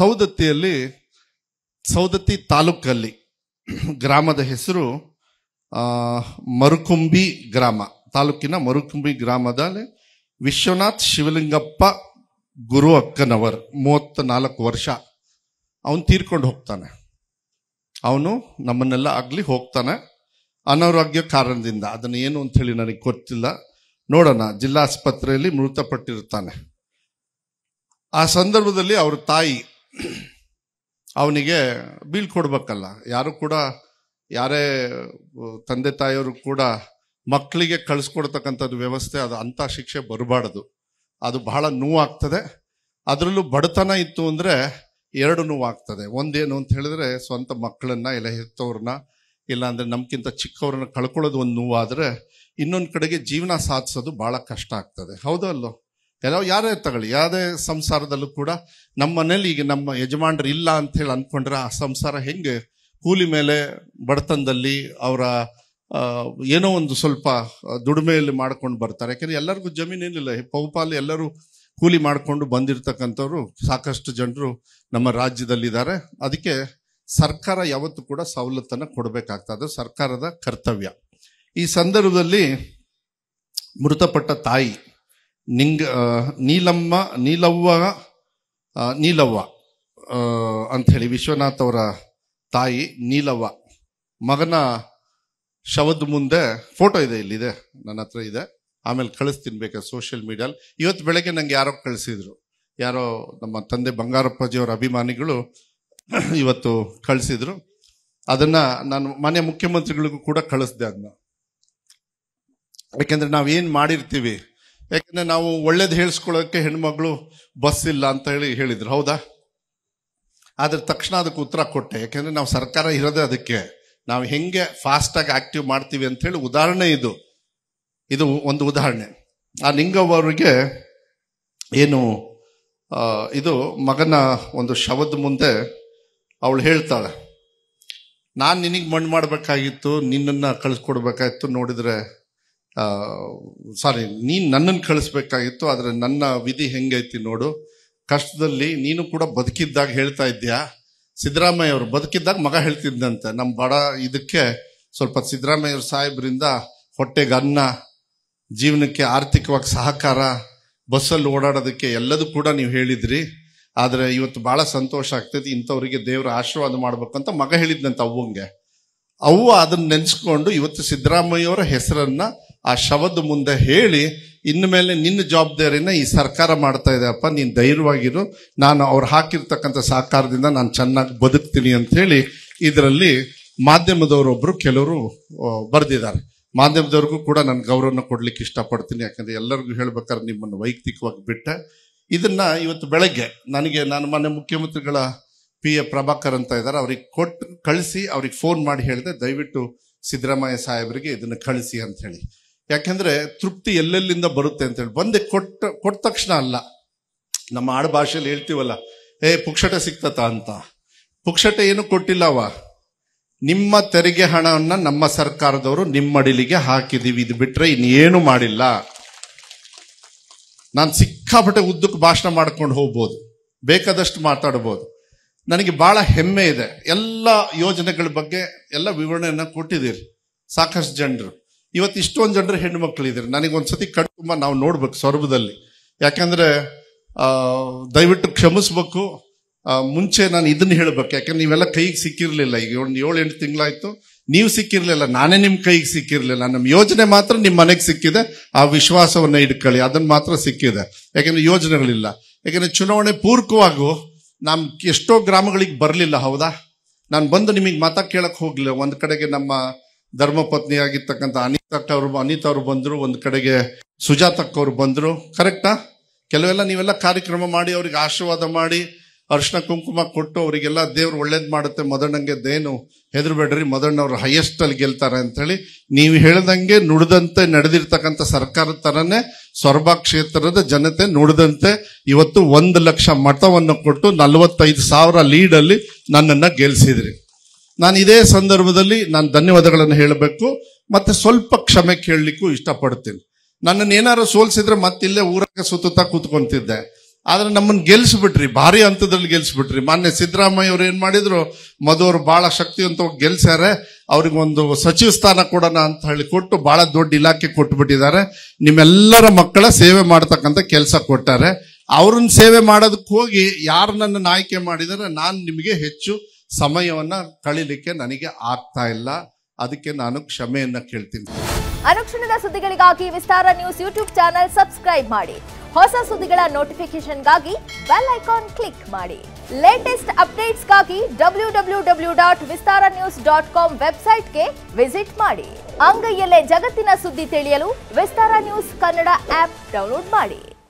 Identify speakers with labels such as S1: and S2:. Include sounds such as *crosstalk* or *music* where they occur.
S1: ಸೌದತ್ತಿಯಲ್ಲಿ ಸೌದತ್ತಿ ತಾಲೂಕಲ್ಲಿ ಗ್ರಾಮದ ಹೆಸರು ಮರುಕುಂಬಿ ಗ್ರಾಮ ತಾಲೂಕಿನ ಮರುಕುಂಬಿ ಗ್ರಾಮದಲ್ಲಿ ವಿಶ್ವನಾಥ್ ಶಿವಲಿಂಗಪ್ಪ ಗುರು ಅಕ್ಕನವರ್ ಮೂವತ್ತ ನಾಲ್ಕು ವರ್ಷ ಅವನು ತೀರ್ಕೊಂಡು ಹೋಗ್ತಾನೆ ಅವನು ನಮ್ಮನ್ನೆಲ್ಲ ಆಗಲಿ ಹೋಗ್ತಾನೆ ಅನಾರೋಗ್ಯ ಕಾರಣದಿಂದ ಅದನ್ನು ಏನು ಅಂಥೇಳಿ ನನಗೆ ಗೊತ್ತಿಲ್ಲ ನೋಡೋಣ ಜಿಲ್ಲಾಸ್ಪತ್ರೆಯಲ್ಲಿ ಮೃತಪಟ್ಟಿರ್ತಾನೆ ಆ ಸಂದರ್ಭದಲ್ಲಿ ಅವ್ರ ತಾಯಿ ಅವನಿಗೆ ಬೀಳ್ಕೊಡ್ಬೇಕಲ್ಲ ಯಾರು ಕೂಡ ಯಾರೇ ತಂದೆ ತಾಯಿಯವರು ಕೂಡ ಮಕ್ಕಳಿಗೆ ಕಳಿಸ್ಕೊಡ್ತಕ್ಕಂಥದ್ದು ವ್ಯವಸ್ಥೆ ಅದು ಅಂಥ ಶಿಕ್ಷೆ ಬರಬಾರ್ದು ಅದು ಬಹಳ ನೋವಾಗ್ತದೆ ಅದರಲ್ಲೂ ಬಡತನ ಇತ್ತು ಅಂದರೆ ಎರಡು ನೋವಾಗ್ತದೆ ಒಂದೇನು ಅಂತ ಹೇಳಿದ್ರೆ ಸ್ವಂತ ಮಕ್ಕಳನ್ನ ಇಲ್ಲ ಹೆತ್ತವ್ರನ್ನ ಇಲ್ಲ ಅಂದ್ರೆ ನಮಗಿಂತ ಚಿಕ್ಕವ್ರನ್ನ ಕಳ್ಕೊಳ್ಳೋದು ಒಂದು ನೋವಾದರೆ ಇನ್ನೊಂದು ಕಡೆಗೆ ಜೀವನ ಸಾಧಿಸೋದು ಭಾಳ ಕಷ್ಟ ಆಗ್ತದೆ ಹೌದಲ್ಲೋ ಕೆಲವು ಯಾರೇ ತಗೊಳ್ಳಿ ಯಾವುದೇ ಸಂಸಾರದಲ್ಲೂ ಕೂಡ ನಮ್ಮ ಮನೇಲಿ ಈಗ ನಮ್ಮ ಯಜಮಾನ್ರು ಇಲ್ಲ ಅಂತ ಹೇಳಿ ಅಂದ್ಕೊಂಡ್ರೆ ಆ ಸಂಸಾರ ಹೆಂಗೆ ಕೂಲಿ ಮೇಲೆ ಬಡತನದಲ್ಲಿ ಅವರ ಏನೋ ಒಂದು ಸ್ವಲ್ಪ ದುಡಿಮೆಯಲ್ಲಿ ಮಾಡ್ಕೊಂಡು ಬರ್ತಾರೆ ಯಾಕೆಂದ್ರೆ ಎಲ್ಲರಿಗೂ ಏನಿಲ್ಲ ಬಹುಪಾಲು ಎಲ್ಲರೂ ಕೂಲಿ ಮಾಡಿಕೊಂಡು ಬಂದಿರತಕ್ಕಂಥವ್ರು ಸಾಕಷ್ಟು ಜನರು ನಮ್ಮ ರಾಜ್ಯದಲ್ಲಿದ್ದಾರೆ ಅದಕ್ಕೆ ಸರ್ಕಾರ ಯಾವತ್ತೂ ಕೂಡ ಸವಲತ್ತನ್ನು ಕೊಡಬೇಕಾಗ್ತದೆ ಸರ್ಕಾರದ ಕರ್ತವ್ಯ ಈ ಸಂದರ್ಭದಲ್ಲಿ ಮೃತಪಟ್ಟ ತಾಯಿ ನಿಂಗ ನೀಲಮ್ಮ ನೀಲವ್ವ ನೀಲವ್ವ ಅಂಥೇಳಿ ವಿಶ್ವನಾಥ್ ಅವರ ತಾಯಿ ನೀಲವ್ವ ಮಗನ ಶವದ ಮುಂದೆ ಫೋಟೋ ಇದೆ ಇಲ್ಲಿದೆ ನನ್ನ ಹತ್ರ ಇದೆ ಆಮೇಲೆ ಕಳಿಸ್ತೀನಿ ಬೇಕಾ ಸೋಷಿಯಲ್ ಮೀಡಿಯಾಲ್ ಇವತ್ತು ಬೆಳಗ್ಗೆ ನಂಗೆ ಯಾರೋ ಕಳಿಸಿದ್ರು ಯಾರೋ ನಮ್ಮ ತಂದೆ ಬಂಗಾರಪ್ಪಜಿಯವರ ಅಭಿಮಾನಿಗಳು *clears throat* ಇವತ್ತು ಕಳಿಸಿದ್ರು ಅದನ್ನ ನಾನು ಮಾನ್ಯ ಮುಖ್ಯಮಂತ್ರಿಗಳಿಗೂ ಕೂಡ ಕಳಿಸ್ದೆ ಅದನ್ನ ಯಾಕೆಂದ್ರೆ ನಾವೇನು ಮಾಡಿರ್ತೀವಿ ಯಾಕಂದ್ರೆ ನಾವು ಒಳ್ಳೇದು ಹೇಳಿಸ್ಕೊಳ್ಳೋಕ್ಕೆ ಹೆಣ್ಮಗಳು ಬಸ್ ಇಲ್ಲ ಅಂತ ಹೇಳಿ ಹೇಳಿದ್ರು ಹೌದಾ ಆದ್ರೆ ತಕ್ಷಣ ಅದಕ್ಕೆ ಉತ್ತರ ಕೊಟ್ಟೆ ಯಾಕೆಂದ್ರೆ ನಾವು ಸರ್ಕಾರ ಇರೋದೇ ಅದಕ್ಕೆ ನಾವು ಹೆಂಗೆ ಫಾಸ್ಟಾಗಿ ಆಕ್ಟಿವ್ ಮಾಡ್ತೀವಿ ಅಂತ ಹೇಳಿ ಉದಾಹರಣೆ ಇದು ಇದು ಒಂದು ಉದಾಹರಣೆ ಆ ನಿಂಗವರಿಗೆ ಏನು ಇದು ಮಗನ ಒಂದು ಶವದ ಮುಂದೆ ಅವಳು ಹೇಳ್ತಾಳೆ ನಾನು ನಿನಗೆ ಮಣ್ಣು ಮಾಡಬೇಕಾಗಿತ್ತು ನಿನ್ನನ್ನು ಕಳಿಸ್ಕೊಡ್ಬೇಕಾಗಿತ್ತು ನೋಡಿದರೆ ಸಾರಿ ನೀನು ನನ್ನನ್ನು ಕಳಿಸ್ಬೇಕಾಗಿತ್ತು ಆದರೆ ನನ್ನ ವಿಧಿ ಹೆಂಗೈತಿ ನೋಡು ಕಷ್ಟದಲ್ಲಿ ನೀನು ಕೂಡ ಬದುಕಿದ್ದಾಗ ಹೇಳ್ತಾ ಇದ್ದೀಯಾ ಸಿದ್ದರಾಮಯ್ಯ ಅವರು ಬದುಕಿದ್ದಾಗ ಮಗ ಹೇಳ್ತಿದ್ದಂತೆ ನಮ್ಮ ಬಡ ಇದಕ್ಕೆ ಸ್ವಲ್ಪ ಸಿದ್ದರಾಮಯ್ಯವ್ರ ಸಾಹೇಬ್ರಿಂದ ಹೊಟ್ಟೆಗೆ ಅನ್ನ ಜೀವನಕ್ಕೆ ಆರ್ಥಿಕವಾಗಿ ಸಹಕಾರ ಬಸ್ಸಲ್ಲಿ ಓಡಾಡೋದಕ್ಕೆ ಎಲ್ಲದೂ ಕೂಡ ನೀವು ಹೇಳಿದ್ರಿ ಆದರೆ ಇವತ್ತು ಭಾಳ ಸಂತೋಷ ಆಗ್ತೈತಿ ಇಂಥವರಿಗೆ ದೇವರ ಆಶೀರ್ವಾದ ಮಾಡ್ಬೇಕಂತ ಮಗ ಹೇಳಿದ್ನಂತೆ ಅವ್ವಂಗೆ ಅವು ಅದನ್ನ ನೆನೆಸ್ಕೊಂಡು ಇವತ್ತು ಸಿದ್ದರಾಮಯ್ಯವರ ಹೆಸರನ್ನು ಆ ಶವದ ಮುಂದೆ ಹೇಳಿ ಇನ್ನು ಮೇಲೆ ನಿನ್ನ ಜವಾಬ್ದಾರಿನ ಈ ಸರ್ಕಾರ ಮಾಡ್ತಾ ಅಪ್ಪ ನೀನು ಧೈರ್ಯವಾಗಿರು ನಾನು ಅವ್ರು ಹಾಕಿರ್ತಕ್ಕಂಥ ಸಹಕಾರದಿಂದ ನಾನು ಚೆನ್ನಾಗಿ ಬದುಕ್ತೀನಿ ಹೇಳಿ ಇದರಲ್ಲಿ ಮಾಧ್ಯಮದವರೊಬ್ಬರು ಕೆಲವರು ಬರೆದಿದ್ದಾರೆ ಮಾಧ್ಯಮದವ್ರಿಗೂ ಕೂಡ ನಾನು ಗೌರವನ ಕೊಡ್ಲಿಕ್ಕೆ ಇಷ್ಟಪಡ್ತೀನಿ ಯಾಕಂದರೆ ಎಲ್ಲರಿಗೂ ಹೇಳ್ಬೇಕಾದ್ರೆ ನಿಮ್ಮನ್ನು ವೈಯಕ್ತಿಕವಾಗಿ ಬಿಟ್ಟೆ ಇದನ್ನು ಇವತ್ತು ಬೆಳಗ್ಗೆ ನನಗೆ ನಾನು ಮೊನ್ನೆ ಮುಖ್ಯಮಂತ್ರಿಗಳ ಪಿ ಎ ಪ್ರಭಾಕರ್ ಅಂತ ಇದ್ದಾರೆ ಅವ್ರಿಗೆ ಕೊಟ್ಟು ಕಳಿಸಿ ಅವ್ರಿಗೆ ಫೋನ್ ಮಾಡಿ ಹೇಳಿದೆ ದಯವಿಟ್ಟು ಸಿದ್ದರಾಮಯ್ಯ ಸಾಹೇಬರಿಗೆ ಇದನ್ನು ಕಳಿಸಿ ಅಂತ ಹೇಳಿ ಯಾಕೆಂದರೆ ತೃಪ್ತಿ ಎಲ್ಲೆಲ್ಲಿಂದ ಬರುತ್ತೆ ಅಂತೇಳಿ ಬಂದೆ ಕೊಟ್ಟ ಕೊಟ್ಟ ತಕ್ಷಣ ಅಲ್ಲ ನಮ್ಮ ಆಡು ಭಾಷೆಯಲ್ಲಿ ಹೇಳ್ತೀವಲ್ಲ ಏ ಪುಕ್ಷಟ ಸಿಕ್ತತ ಅಂತ ಪುಕ್ಷಟ ಏನು ಕೊಟ್ಟಿಲ್ಲವ ನಿಮ್ಮ ತೆರಿಗೆ ಹಣವನ್ನ ನಮ್ಮ ಸರ್ಕಾರದವರು ನಿಮ್ಮಡಿಲಿಗೆ ಹಾಕಿದ್ದೀವಿ ಇದು ಬಿಟ್ಟರೆ ಇನ್ನೇನು ಮಾಡಿಲ್ಲ ನಾನು ಸಿಕ್ಕಾಪಟ್ಟೆ ಉದ್ದಕ್ಕೆ ಭಾಷಣ ಮಾಡ್ಕೊಂಡು ಹೋಗ್ಬೋದು ಬೇಕಾದಷ್ಟು ಮಾತಾಡ್ಬೋದು ನನಗೆ ಬಹಳ ಹೆಮ್ಮೆ ಇದೆ ಎಲ್ಲ ಯೋಜನೆಗಳ ಬಗ್ಗೆ ಎಲ್ಲ ವಿವರಣೆಯನ್ನ ಕೊಟ್ಟಿದ್ದೀರಿ ಸಾಕಷ್ಟು ಜನರು ಇವತ್ತು ಇಷ್ಟೊಂದು ಜನರು ಹೆಣ್ಣು ಮಕ್ಕಳು ಇದ್ದಾರೆ ನನಗೆ ಒಂದ್ಸತಿ ಕಣ್ಣು ತುಂಬ ನಾವು ನೋಡ್ಬೇಕು ಸ್ವರ್ಭದಲ್ಲಿ ಯಾಕಂದ್ರೆ ದಯವಿಟ್ಟು ಕ್ಷಮಿಸ್ಬೇಕು ಮುಂಚೆ ನಾನು ಇದನ್ನ ಹೇಳ್ಬೇಕು ಯಾಕಂದ್ರೆ ನೀವೆಲ್ಲ ಕೈಗೆ ಸಿಕ್ಕಿರ್ಲಿಲ್ಲ ಈಗ ಒಂದು ಏಳು ಎಂಟು ತಿಂಗಳಾಯ್ತು ನೀವು ಸಿಕ್ಕಿರ್ಲಿಲ್ಲ ನಾನೇ ನಿಮ್ಮ ಕೈಗೆ ಸಿಕ್ಕಿರ್ಲಿಲ್ಲ ನಮ್ಮ ಯೋಜನೆ ಮಾತ್ರ ನಿಮ್ಮ ಮನೆಗೆ ಸಿಕ್ಕಿದೆ ಆ ವಿಶ್ವಾಸವನ್ನ ಇಟ್ಕೊಳ್ಳಿ ಅದನ್ನ ಮಾತ್ರ ಸಿಕ್ಕಿದೆ ಯಾಕಂದ್ರೆ ಯೋಜನೆಗಳಿಲ್ಲ ಯಾಕಂದ್ರೆ ಚುನಾವಣೆ ಪೂರ್ವಕವಾಗೂ ನಮ್ ಎಷ್ಟೋ ಗ್ರಾಮಗಳಿಗೆ ಬರಲಿಲ್ಲ ಹೌದಾ ನಾನು ಬಂದು ನಿಮಗೆ ಮಾತಾ ಕೇಳಕ್ಕೆ ಹೋಗ್ಲಿಲ್ಲ ಒಂದು ಕಡೆಗೆ ನಮ್ಮ ಧರ್ಮಪತ್ನಿಯಾಗಿರ್ತಕ್ಕಂಥ ಅನಿತಾ ಅವರು ಅನಿತಾ ಅವರು ಬಂದರು ಒಂದು ಕಡೆಗೆ ಸುಜಾತಕ್ಕವರು ಅವರು ಬಂದರು ಕರೆಕ್ಟಾ ಕೆಲವೆಲ್ಲ ನೀವೆಲ್ಲ ಕಾರ್ಯಕ್ರಮ ಮಾಡಿ ಅವ್ರಿಗೆ ಆಶೀರ್ವಾದ ಮಾಡಿ ಅರ್ಶನ ಕುಂಕುಮ ಕೊಟ್ಟು ಅವರಿಗೆಲ್ಲ ದೇವ್ರು ಒಳ್ಳೇದು ಮಾಡುತ್ತೆ ಮದಣ್ಣಂಗೆ ದೇನು ಹೆದರ್ಬೇಡ್ರಿ ಮದಣ್ಣ ಅವರು ಹೈಯೆಸ್ಟಲ್ಲಿ ಗೆಲ್ತಾರೆ ಹೇಳಿ ನೀವು ಹೇಳ್ದಂಗೆ ನುಡಿದಂತೆ ನಡೆದಿರ್ತಕ್ಕಂಥ ಸರ್ಕಾರದ ಥರನೇ ಸೊರಬ ಕ್ಷೇತ್ರದ ಜನತೆ ನುಡಿದಂತೆ ಇವತ್ತು ಒಂದು ಲಕ್ಷ ಮಠವನ್ನು ಕೊಟ್ಟು ನಲವತ್ತೈದು ಸಾವಿರ ಲೀಡಲ್ಲಿ ನನ್ನನ್ನು ಗೆಲ್ಲಿಸಿದ್ರಿ ನಾನು ಇದೇ ಸಂದರ್ಭದಲ್ಲಿ ನಾನು ಧನ್ಯವಾದಗಳನ್ನು ಹೇಳಬೇಕು ಮತ್ತೆ ಸ್ವಲ್ಪ ಕ್ಷಮೆ ಕೇಳಲಿಕ್ಕೂ ಇಷ್ಟಪಡ್ತೀನಿ ನನ್ನನ್ನು ಏನಾರು ಸೋಲ್ಸಿದ್ರೆ ಮತ್ತಿಲ್ಲೇ ಊರಾಗ ಸುತ್ತುತ್ತಾ ಕೂತ್ಕೊಂತಿದ್ದೆ ಆದ್ರೆ ನಮ್ಮನ್ನು ಗೆಲ್ಸ್ಬಿಟ್ರಿ ಭಾರಿ ಹಂತದಲ್ಲಿ ಗೆಲ್ಸ್ಬಿಟ್ರಿ ಮಾನ್ಯ ಸಿದ್ದರಾಮಯ್ಯ ಅವ್ರು ಏನು ಮಾಡಿದ್ರು ಬಹಳ ಶಕ್ತಿ ಅಂತ ಶಕ್ತಿವಂತವಾಗಿ ಗೆಲ್ಸ್ಯಾರೆ ಅವ್ರಿಗೊಂದು ಸಚಿವ ಸ್ಥಾನ ಕೊಡೋಣ ಅಂತ ಹೇಳಿ ಕೊಟ್ಟು ಬಹಳ ದೊಡ್ಡ ಇಲಾಖೆ ಕೊಟ್ಬಿಟ್ಟಿದ್ದಾರೆ ನಿಮ್ಮೆಲ್ಲರ ಮಕ್ಕಳ ಸೇವೆ ಮಾಡ್ತಕ್ಕಂಥ ಕೆಲಸ ಕೊಟ್ಟಾರೆ ಅವ್ರನ್ನ ಸೇವೆ ಮಾಡೋದಕ್ಕೋಗಿ ಹೋಗಿ ಯಾರು ನನ್ನ ಆಯ್ಕೆ ಮಾಡಿದರೆ ನಾನು ನಿಮಗೆ ಹೆಚ್ಚು ಸಮಯವನ್ನ ಕಳಿಲಿಕ್ಕೆ ನನಗೆ ಆಗ್ತಾ ಇಲ್ಲ ಅದಕ್ಕೆ ನಾನು ಕ್ಷಮೆಯನ್ನ ಕೇಳ್ತೀನಿ ಅನುಕ್ಷಣದ ಸುದ್ದಿಗಳಿಗಾಗಿ Vistara news YouTube channel subscribe ಮಾಡಿ ಹೊಸ ಸುದ್ದಿಗಳ ನೋಟಿಫಿಕೇಶನ್ಗಾಗಿ ಬೆಲ್ ಐಕಾನ್ ಕ್ಲಿಕ್ ಮಾಡಿ ಲೇಟೆಸ್ಟ್ ಅಪ್ಡೇಟ್ಸ್ಗಾಗಿ W W W dot Vistara news dot com ವೆಬ್ಸೈಟ್ಗೆ ವಿಸಿಟ್ ಮಾಡಿ ಅಂಗೈಯಲ್ಲೇ ಜಗತ್ತಿನ ಸುದ್ದಿ ತಿಳಿಯಲು Vistara news Kannada app download ಮಾಡಿ